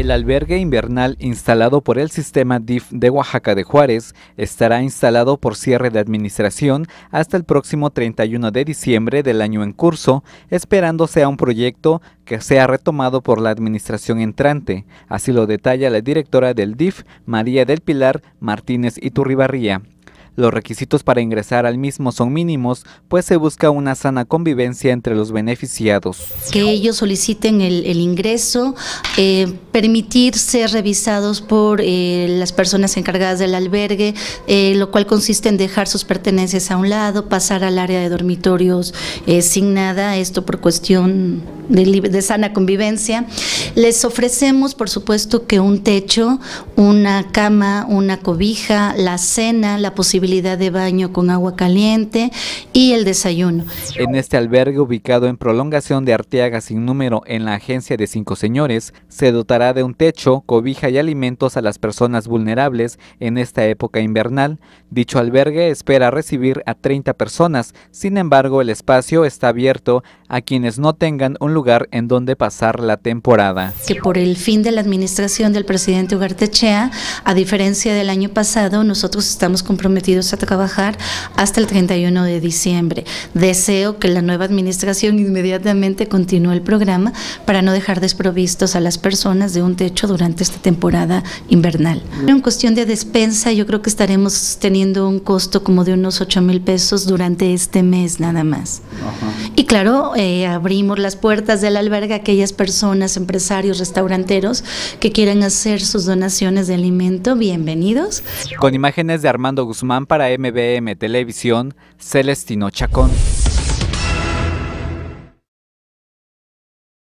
El albergue invernal instalado por el sistema DIF de Oaxaca de Juárez estará instalado por cierre de administración hasta el próximo 31 de diciembre del año en curso, esperándose a un proyecto que sea retomado por la administración entrante. Así lo detalla la directora del DIF, María del Pilar Martínez Iturribarría. Los requisitos para ingresar al mismo son mínimos, pues se busca una sana convivencia entre los beneficiados. Que ellos soliciten el, ingreso, eh, permitir ser revisados por eh, las personas encargadas del albergue, eh, lo cual consiste en dejar sus pertenencias a un lado, pasar al área de dormitorios sin nada, esto por cuestión de, de sana convivencia. Les ofrecemos, por supuesto, que un techo, una cama, una cobija, la cena, la posibilidad de baño con agua caliente y el desayuno. En este albergue ubicado en prolongación de Arteaga sin número en la agencia de Cinco Señores, se dotará de un techo, cobija y alimentos a las personas vulnerables en esta época invernal. Dicho albergue espera recibir a 30 personas, sin embargo el espacio está abierto a quienes no tengan un lugar en donde pasar la temporada. Que por el fin de la administración del presidente Ugartechea, a diferencia del año pasado, nosotros estamos comprometidos a trabajar hasta el 31 de diciembre. Deseo que la nueva administración inmediatamente continúe el programa para no dejar desprovistos a las personas de un techo durante esta temporada invernal. En cuestión de despensa, yo creo que estaremos teniendo un costo como de unos 8 mil pesos durante este mes nada más. Y claro, eh, abrimos las puertas del albergue a aquellas personas, empresarios, restauranteros que quieran hacer sus donaciones de alimento. Bienvenidos. Con imágenes de Armando Guzmán para MBM Televisión, Celestino Chacón.